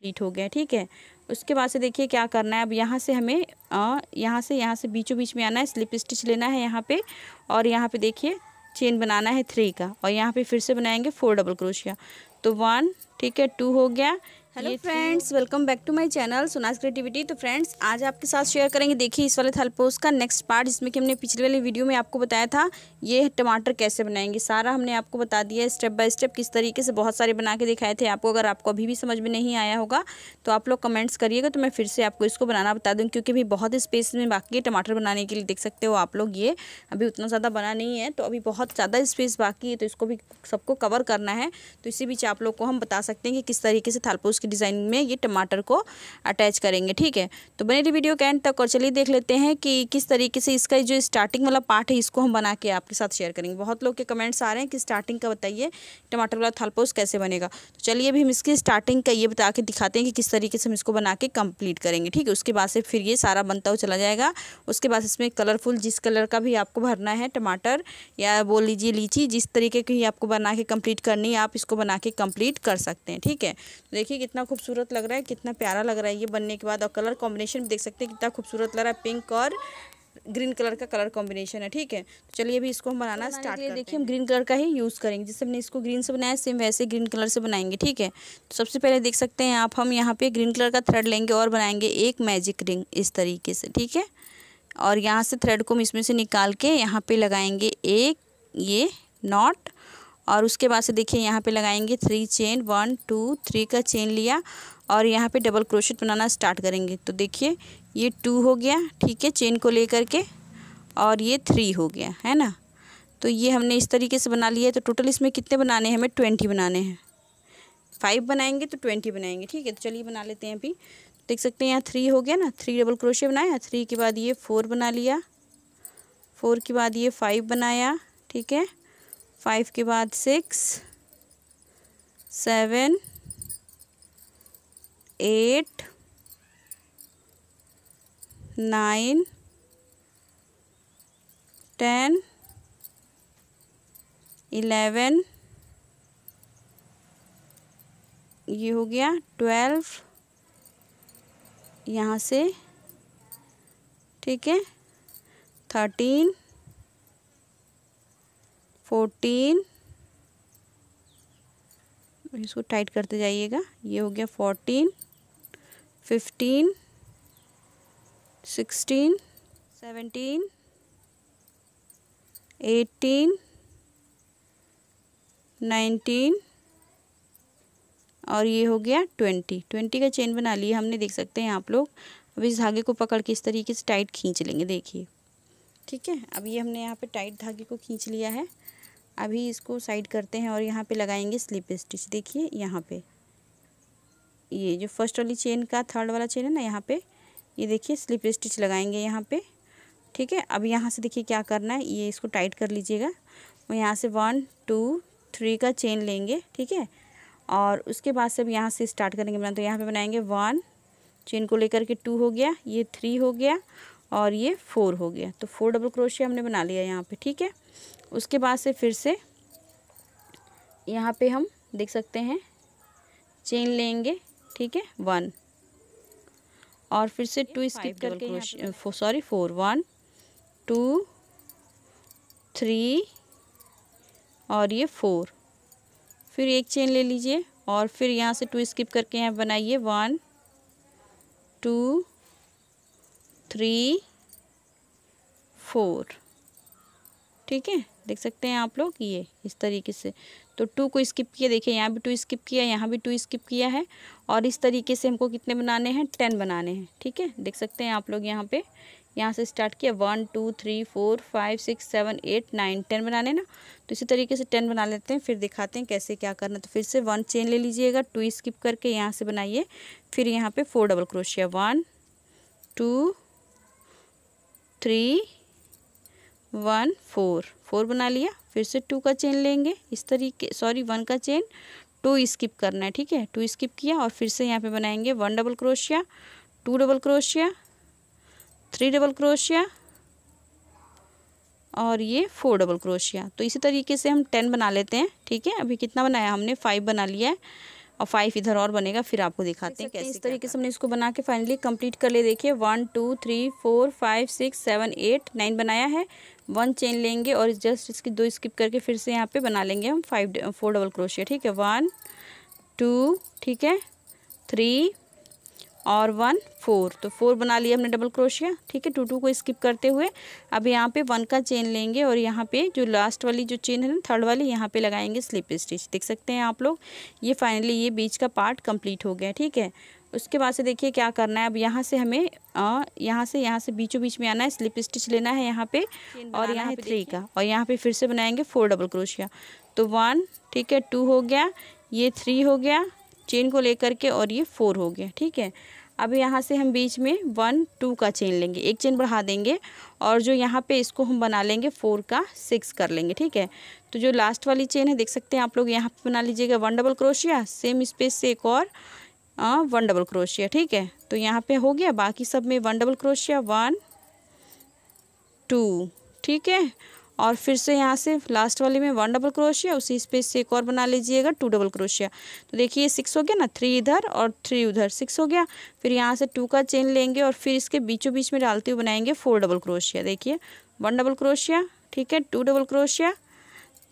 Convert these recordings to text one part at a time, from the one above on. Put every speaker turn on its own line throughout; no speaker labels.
complete हो गया ठीक है उसके बाद से देखिए क्या करना है अब यहाँ से हमें यहाँ से यहाँ से बीचों बीच में आना है स्लिप स्टिच लेना है यहाँ पे और यहाँ पे देखिए चेन बनाना है थ्री का और यहाँ पे फिर से बनाएंगे फोर डबल क्रोशिया तो वन ठीक है टू हो गया hello friends welcome back to my channel सुनाज क्रिएटिविटी तो फ्रेंड्स आज आपके साथ शेयर करेंगे देखिए इस वाले थालपोस का नेक्स्ट पार्ट जिसमें कि हमने पिछले वाले वीडियो में आपको बताया था ये टमाटर कैसे बनाएंगे सारा हमने आपको बता दिया स्टेप बाय स्टेप किस तरीके से बहुत सारे बना के दिखाए थे आपको अगर आपको अभी भी समझ में नहीं आया होगा तो आप लोग कमेंट्स करिएगा तो मैं फिर से आपको इसको बनाना बता दूँ क्योंकि अभी बहुत स्पेस में बाकी है टमाटर बनाने के लिए देख सकते हो आप लोग ये अभी उतना ज़्यादा बना नहीं है तो अभी बहुत ज़्यादा स्पेस बाकी है तो इसको भी सबको कवर करना है तो इसी बीच आप लोग को हम बता सकते हैं कि किस तरीके से थालपोस की डिजाइन में ये टमाटर को अटैच करेंगे ठीक है तो बने रही वीडियो के एंड तक और चलिए देख लेते हैं कि किस तरीके से इसका जो स्टार्टिंग वाला पार्ट है इसको हम बना के आपके साथ शेयर करेंगे बहुत लोग के कमेंट्स आ रहे हैं कि स्टार्टिंग का बताइए टमाटर वाला थालपोस कैसे बनेगा तो चलिए अभी हम इसकी स्टार्टिंग का ये बता के दिखाते हैं कि किस तरीके से हम इसको बना के कंप्लीट करेंगे ठीक है उसके बाद से फिर ये सारा बनता हुआ चला जाएगा उसके बाद इसमें कलरफुल जिस कलर का भी आपको भरना है टमाटर या बोल लीजिए लीची जिस तरीके की आपको बना के कंप्लीट करनी है आप इसको बना के कंप्लीट कर सकते हैं ठीक है तो देखिए कितना खूबसूरत लग रहा है कितना प्यारा लग रहा है ये बनने के बाद और कलर कॉम्बिनेशन भी देख सकते हैं कितना खूबसूरत लग रहा है पिंक और ग्रीन कलर का कलर कॉम्बिनेशन है ठीक है तो चलिए अभी इसको हम बनाना स्टार्ट तो करते देखिए हम ग्रीन कलर का ही यूज़ करेंगे जिससे हमने इसको ग्रीन से बनाया सेम वैसे ग्रीन कलर से बनाएंगे ठीक है तो सबसे पहले देख सकते हैं आप हम यहाँ पे ग्रीन कलर का थ्रेड लेंगे और बनाएंगे एक मैजिक रिंग इस तरीके से ठीक है और यहाँ से थ्रेड को हम इसमें से निकाल के यहाँ पर लगाएंगे एक ये नॉट और उसके बाद से देखिए यहाँ पे लगाएंगे three chain one two three का चेन लिया और यहाँ पे डबल क्रोशेट बनाना स्टार्ट करेंगे तो देखिए ये टू हो गया ठीक है चेन को लेकर के और ये थ्री हो गया है ना तो ये हमने इस तरीके से बना लिया है तो टोटल इसमें कितने बनाने हैं हमें ट्वेंटी बनाने हैं फाइव बनाएंगे तो ट्वेंटी बनाएंगे ठीक है तो चलिए बना लेते हैं अभी देख सकते हैं यहाँ थ्री हो गया ना थ्री डबल क्रोशे बनाया थ्री के बाद ये फोर बना लिया फोर के बाद ये फाइव बनाया ठीक है फाइव के बाद six seven eight nine ten eleven ये हो गया ट्वेल्व यहाँ से ठीक है थर्टीन फोर्टीन इसको टाइट करते जाइएगा ये हो गया fourteen fifteen sixteen seventeen eighteen nineteen और ये हो गया ट्वेंटी ट्वेंटी का चेन बना लिया हमने देख सकते हैं आप लोग अब इस धागे को पकड़ के इस तरीके से टाइट खींच लेंगे देखिए ठीक है अब ये हमने यहाँ पे टाइट धागे को खींच लिया है अभी इसको साइड करते हैं और यहाँ पे लगाएंगे स्लिप स्टिच देखिए यहाँ पे ये जो फर्स्ट वाली चेन का थर्ड वाला चेन है ना यहाँ पे ये देखिए स्लिप स्टिच लगाएंगे यहाँ पे ठीक है अब यहाँ से देखिए क्या करना है ये इसको टाइट कर लीजिएगा और यहाँ से वन टू थ्री का चेन लेंगे ठीक है और उसके बाद से अब यहाँ से स्टार्ट करेंगे बना तो यहाँ पर बनाएंगे वन चेन को लेकर के टू हो गया ये थ्री हो गया और ये फोर हो गया तो फोर डबल क्रोशिया हमने बना लिया यहाँ पर ठीक है उसके बाद से फिर से यहाँ पे हम देख सकते हैं चेन लेंगे ठीक है वन और फिर से टू स्किप करके four, sorry four one two three और ये फोर फिर एक चेन ले लीजिए और फिर यहाँ से टू स्किप करके यहाँ बनाइए वन टू थ्री फोर ठीक है देख सकते हैं आप लोग ये इस तरीके से तो टू को स्किप किया देखिए यहाँ भी टू स्किप किया यहाँ भी टू स्किप किया है और इस तरीके से हमको कितने बनाने हैं टेन बनाने हैं ठीक है देख सकते हैं आप लोग यहाँ पे यहाँ से स्टार्ट किया one two three four five six seven eight nine ten बनाने ना तो इसी तरीके से टेन बना लेते हैं फिर दिखाते हैं कैसे क्या करना तो फिर से वन चेन ले लीजिएगा टू स्किप करके यहाँ से बनाइए फिर यहाँ पर फोर डबल क्रोशिया one two three one four four बना लिया फिर से टू का चेन लेंगे इस तरीके सॉरी वन का चेन टू स्किप करना है ठीक है टू स्किप किया और फिर से यहाँ पे बनाएंगे वन डबल क्रोशिया टू डबल क्रोशिया थ्री डबल क्रोशिया और ये फोर डबल क्रोशिया तो इसी तरीके से हम टेन बना लेते हैं ठीक है अभी कितना बनाया हमने फाइव बना लिया है और फाइव इधर और बनेगा फिर आपको दिखाते हैं कैसे इस तरीके से हमने इसको बना के फाइनली कंप्लीट कर ले देखिए one two three four five six seven eight nine बनाया है वन चेन लेंगे और जस्ट इसकी दो स्किप करके फिर से यहाँ पे बना लेंगे हम फाइव फोर डबल क्रोशिया ठीक है वन टू ठीक है थ्री और वन फोर तो फोर बना लिया हमने डबल क्रोशिया ठीक है टू टू को स्किप करते हुए अब यहाँ पे वन का चेन लेंगे और यहाँ पे जो लास्ट वाली जो चेन है ना थर्ड वाली यहाँ पे लगाएंगे स्लिप स्टिच देख सकते हैं आप लोग ये फाइनली ये बीच का पार्ट कंप्लीट हो गया ठीक है उसके बाद से देखिए क्या करना है अब यहाँ से हमें यहाँ से यहाँ से बीचों बीच में आना है स्लिप स्टिच लेना है यहाँ पर और यहाँ पे थ्री का और यहाँ पे फिर से बनाएंगे फोर डबल क्रोशिया तो वन ठीक है टू हो गया ये थ्री हो गया चेन को लेकर के और ये फोर हो गया ठीक है अब यहाँ से हम बीच में वन टू का चेन लेंगे एक चेन बढ़ा देंगे और जो यहाँ पे इसको हम बना लेंगे फोर का सिक्स कर लेंगे ठीक है तो जो लास्ट वाली चेन है देख सकते हैं आप लोग यहाँ पे बना लीजिएगा वन डबल क्रोशिया सेम स्पेस से एक और आ, वन डबल क्रोशिया ठीक है तो यहाँ पे हो गया बाकी सब में वन डबल क्रोशिया वन टू ठीक है और फिर से यहाँ से लास्ट वाले में वन डबल क्रोशिया उसी स्पेस से एक और बना लीजिएगा टू डबल क्रोशिया तो देखिए ये सिक्स हो गया ना थ्री इधर और थ्री उधर सिक्स हो गया फिर यहाँ से टू का चेन लेंगे और फिर इसके बीचों बीच में डालते हुए बनाएंगे फोर डबल क्रोशिया देखिए वन डबल क्रोशिया ठीक है टू डबल क्रोशिया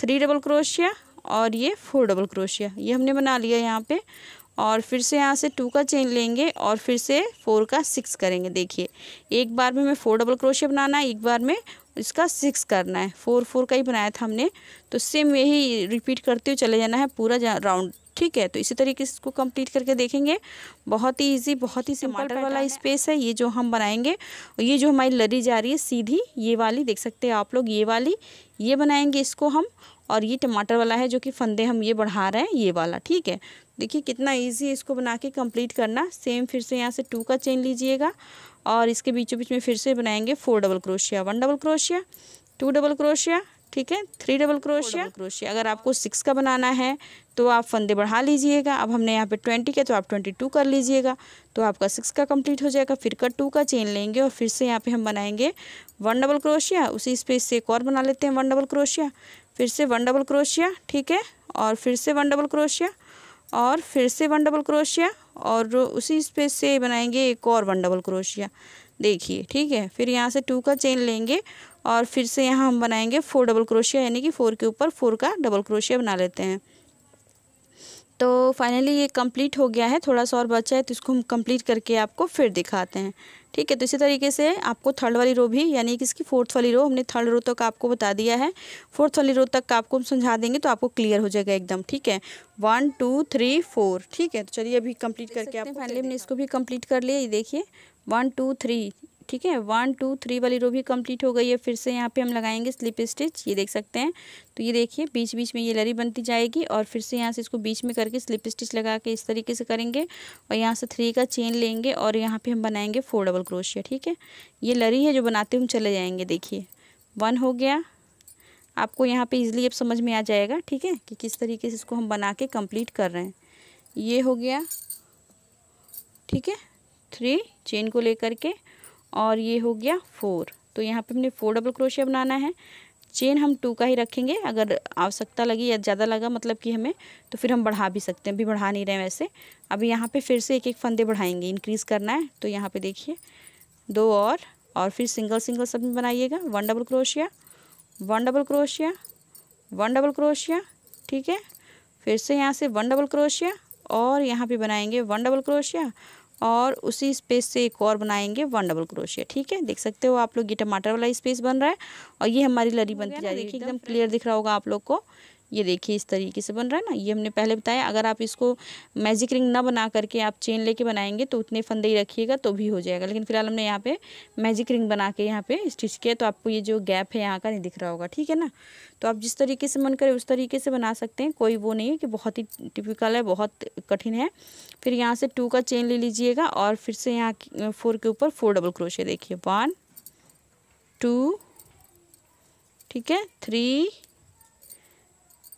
थ्री डबल क्रोशिया और ये फोर डबल क्रोशिया ये हमने बना लिया यहाँ पर और फिर से यहाँ से टू का चेन लेंगे और फिर से फोर का सिक्स करेंगे देखिए एक बार में हमें फोर डबल क्रोशे बनाना है एक बार में इसका सिक्स करना है फोर फोर का ही बनाया था हमने तो सेम यही रिपीट करते हुए चले जाना है पूरा जा, राउंड ठीक है तो इसी तरीके से इसको कंप्लीट करके देखेंगे बहुत ही इजी बहुत ही टमाटर वाला स्पेस है ये जो हम बनाएंगे और ये जो हमारी लरी जा रही है सीधी ये वाली देख सकते हैं आप लोग ये वाली ये बनाएंगे इसको हम और ये टमाटर वाला है जो कि फंदे हम ये बढ़ा रहे हैं ये वाला ठीक है देखिए कितना इजी है इसको बना के कंप्लीट करना सेम फिर से यहाँ से टू का चेन लीजिएगा और इसके बीचों बीच में फिर से बनाएंगे फोर डबल क्रोशिया वन डबल क्रोशिया टू डबल क्रोशिया ठीक है थ्री डबल क्रोशिया क्रोशिया अगर आपको सिक्स का बनाना है तो आप फंदे बढ़ा लीजिएगा अब हमने यहाँ पे ट्वेंटी के तो आप ट्वेंटी टू कर लीजिएगा तो आपका सिक्स का कंप्लीट हो जाएगा फिर का टू का चेन लेंगे और फिर से यहाँ पे हम बनाएंगे वन डबल क्रोशिया उसी स्पेस से एक और बना लेते हैं वन डबल क्रोशिया फिर से वन डबल क्रोशिया ठीक है और फिर से वन डबल क्रोशिया और फिर से वन डबल क्रोशिया और उसी स्पेस से बनाएंगे एक और वन डबल क्रोशिया देखिए ठीक है फिर यहाँ से टू का चेन लेंगे और फिर से यहाँ हम बनाएंगे फोर डबल क्रोशिया यानी कि फोर के ऊपर फोर का डबल क्रोशिया बना लेते हैं तो फाइनली ये कंप्लीट हो गया है थोड़ा सा और बचा है तो इसको हम कंप्लीट करके आपको फिर दिखाते हैं ठीक है तो इसी तरीके से आपको थर्ड वाली रो भी यानी कि इसकी फोर्थ वाली रो हमने थर्ड रो तक आपको बता दिया है फोर्थ वाली रो तक आपको हम समझा देंगे तो आपको क्लियर हो जाएगा एकदम ठीक है वन टू थ्री फोर ठीक है तो चलिए अभी कंप्लीट करके आप फाइनली हमने इसको भी कंप्लीट कर लिया ये देखिए वन टू थ्री ठीक है वन टू थ्री वाली रो भी कंप्लीट हो गई है फिर से यहाँ पे हम लगाएंगे स्लिप स्टिच ये देख सकते हैं तो ये देखिए बीच बीच में ये लरी बनती जाएगी और फिर से यहाँ से इसको बीच में करके स्लिप स्टिच लगा के इस तरीके से करेंगे और यहाँ से थ्री का चेन लेंगे और यहाँ पर हम बनाएंगे फोर डबल क्रोशिया ठीक है ये लरी है जो बनाते हुए हम चले जाएँगे देखिए वन हो गया आपको यहाँ पर ईजिली अब समझ में आ जाएगा ठीक है कि किस तरीके से इसको हम बना के कम्प्लीट कर रहे हैं ये हो गया ठीक है थ्री चेन को लेकर के और ये हो गया फोर तो यहाँ पे हमने फोर डबल क्रोशिया बनाना है चेन हम टू का ही रखेंगे अगर आवश्यकता लगी या ज़्यादा लगा मतलब कि हमें तो फिर हम बढ़ा भी सकते हैं अभी बढ़ा नहीं रहे वैसे अब यहाँ पे फिर से एक एक फंदे बढ़ाएंगे इंक्रीज़ करना है तो यहाँ पे देखिए दो और और फिर सिंगल सिंगल सब बनाइएगा वन डबल क्रोशिया वन डबल क्रोशिया वन डबल क्रोशिया ठीक है फिर से यहाँ से वन डबल क्रोशिया और यहाँ पर बनाएंगे वन डबल क्रोशिया और उसी स्पेस से एक और बनाएंगे वन डबल क्रोशिया ठीक है देख सकते हो आप लोग ये टमाटर वाला स्पेस बन रहा है और ये हमारी लड़ी बनती जा रही है एकदम क्लियर दिख रहा होगा आप लोग को ये देखिए इस तरीके से बन रहा है ना ये हमने पहले बताया अगर आप इसको मैजिक रिंग ना बना करके आप चेन लेके बनाएंगे तो उतने फंदे ही रखिएगा तो भी हो जाएगा लेकिन फिलहाल हमने यहाँ पे मैजिक रिंग बना के यहाँ पे स्टिच किया तो आपको ये जो गैप है यहाँ का नहीं दिख रहा होगा ठीक है ना तो आप जिस तरीके से मन करें उस तरीके से बना सकते हैं कोई वो नहीं है कि बहुत ही टिपिकल है बहुत कठिन है फिर यहाँ से टू का चेन ले लीजिएगा और फिर से यहाँ फोर के ऊपर फोर डबल क्रोशे देखिए वन टू ठीक है थ्री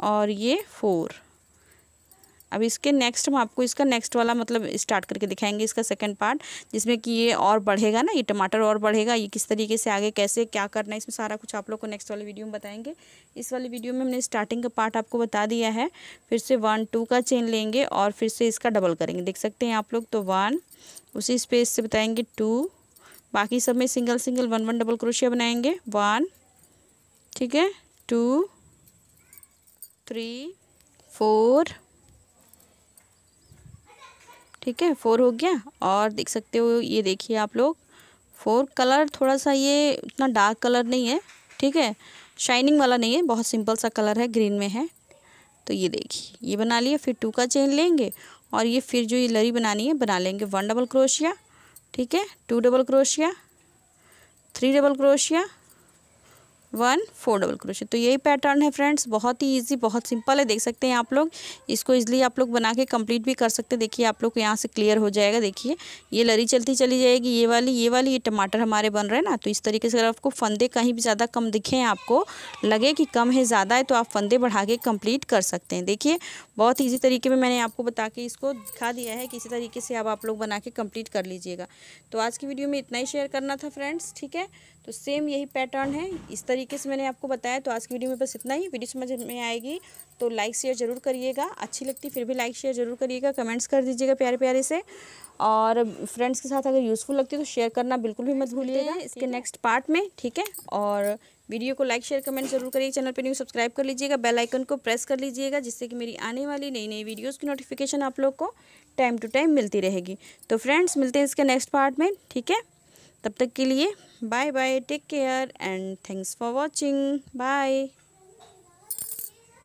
और ये फोर अब इसके नेक्स्ट हम आपको इसका नेक्स्ट वाला मतलब स्टार्ट करके दिखाएंगे इसका सेकंड पार्ट जिसमें कि ये और बढ़ेगा ना ये टमाटर और बढ़ेगा ये किस तरीके से आगे कैसे क्या करना है इसमें सारा कुछ आप लोग को नेक्स्ट वाले वीडियो में बताएंगे इस वाले वीडियो में हमने स्टार्टिंग का पार्ट आपको बता दिया है फिर से वन टू का चेन लेंगे और फिर से इसका डबल करेंगे देख सकते हैं आप लोग तो वन उसी स्पेस से बताएँगे टू बाकी सब में single single one one double क्रोशिया बनाएंगे वन ठीक है टू थ्री फोर ठीक है फोर हो गया और देख सकते हो ये देखिए आप लोग फोर कलर थोड़ा सा ये इतना डार्क कलर नहीं है ठीक है शाइनिंग वाला नहीं है बहुत सिंपल सा कलर है ग्रीन में है तो ये देखिए ये बना लिए फिर टू का चेन लेंगे और ये फिर जो ये लरी बनानी है बना लेंगे वन डबल क्रोशिया ठीक है टू डबल क्रोशिया थ्री डबल क्रोशिया वन फोर डबल क्रोशे तो यही पैटर्न है फ्रेंड्स बहुत ही इजी बहुत सिंपल है देख सकते हैं आप लोग इसको इजली आप लोग बना के कंप्लीट भी कर सकते हैं देखिए आप लोग को यहाँ से क्लियर हो जाएगा देखिए ये लरी चलती चली जाएगी ये वाली ये वाली ये टमाटर हमारे बन रहे हैं ना तो इस तरीके से अगर आपको फंदे कहीं भी ज़्यादा कम दिखे आपको लगे कि कम है ज़्यादा है तो आप फंदे बढ़ा के कम्प्लीट कर सकते हैं देखिए बहुत ईजी तरीके में मैंने आपको बता के इसको दिखा दिया है किसी तरीके से आप आप लोग बना के कम्प्लीट कर लीजिएगा तो आज की वीडियो में इतना ही शेयर करना था फ्रेंड्स ठीक है तो सेम यही पैटर्न है इस तरीके से मैंने आपको बताया तो आज की वीडियो में बस इतना ही वीडियो समझ में आएगी तो लाइक शेयर ज़रूर करिएगा अच्छी लगती फिर भी लाइक शेयर ज़रूर करिएगा कमेंट्स कर दीजिएगा प्यारे प्यारे से और फ्रेंड्स के साथ अगर यूज़फुल लगती है तो शेयर करना बिल्कुल भी मत भूलिएगा इसके नेक्स्ट पार्ट में ठीक है और वीडियो को लाइक शेयर कमेंट जरूर करिए चैनल पर न्यू सब्सक्राइब कर लीजिएगा बेल आइकन को प्रेस कर लीजिएगा जिससे कि मेरी आने वाली नई नई वीडियोस की नोटिफिकेशन आप लोग को टाइम टू टाइम मिलती रहेगी तो फ्रेंड्स मिलते हैं इसके नेक्स्ट पार्ट में ठीक है तब तक के लिए bye bye take care and thanks for watching bye